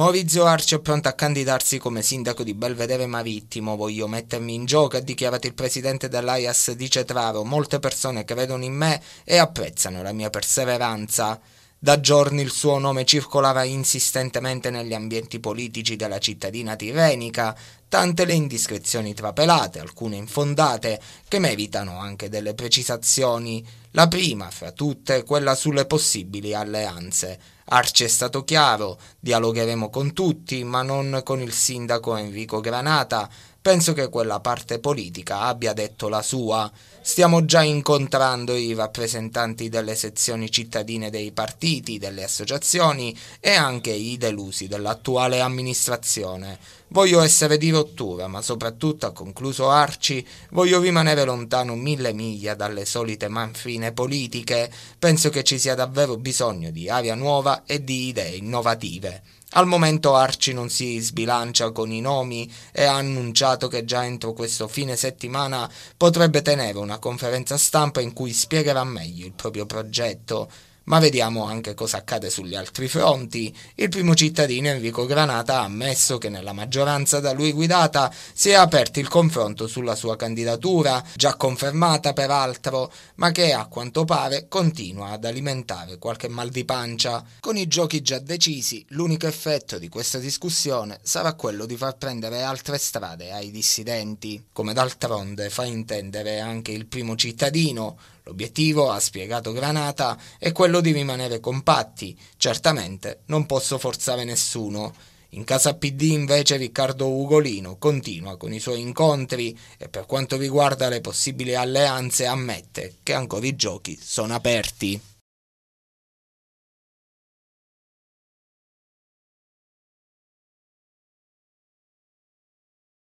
Maurizio Arci è pronto a candidarsi come sindaco di Belvedere Marittimo. Voglio mettermi in gioco, ha dichiarato il presidente dell'AIAS di Cetraro. Molte persone credono in me e apprezzano la mia perseveranza. Da giorni il suo nome circolava insistentemente negli ambienti politici della cittadina tirenica, tante le indiscrezioni trapelate, alcune infondate, che meritano anche delle precisazioni. La prima fra tutte, quella sulle possibili alleanze. Arci è stato chiaro, dialogheremo con tutti, ma non con il sindaco Enrico Granata. Penso che quella parte politica abbia detto la sua. Stiamo già incontrando i rappresentanti delle sezioni cittadine dei partiti, delle associazioni e anche i delusi dell'attuale amministrazione Voglio essere di rottura, ma soprattutto, ha concluso Arci, voglio rimanere lontano mille miglia dalle solite manfrine politiche. Penso che ci sia davvero bisogno di aria nuova e di idee innovative. Al momento Arci non si sbilancia con i nomi e ha annunciato che già entro questo fine settimana potrebbe tenere una conferenza stampa in cui spiegherà meglio il proprio progetto. Ma vediamo anche cosa accade sugli altri fronti. Il primo cittadino Enrico Granata ha ammesso che nella maggioranza da lui guidata si è aperto il confronto sulla sua candidatura, già confermata peraltro, ma che a quanto pare continua ad alimentare qualche mal di pancia. Con i giochi già decisi, l'unico effetto di questa discussione sarà quello di far prendere altre strade ai dissidenti, come d'altronde fa intendere anche il primo cittadino, L'obiettivo, ha spiegato Granata, è quello di rimanere compatti. Certamente non posso forzare nessuno. In casa PD invece Riccardo Ugolino continua con i suoi incontri e per quanto riguarda le possibili alleanze ammette che ancora i giochi sono aperti.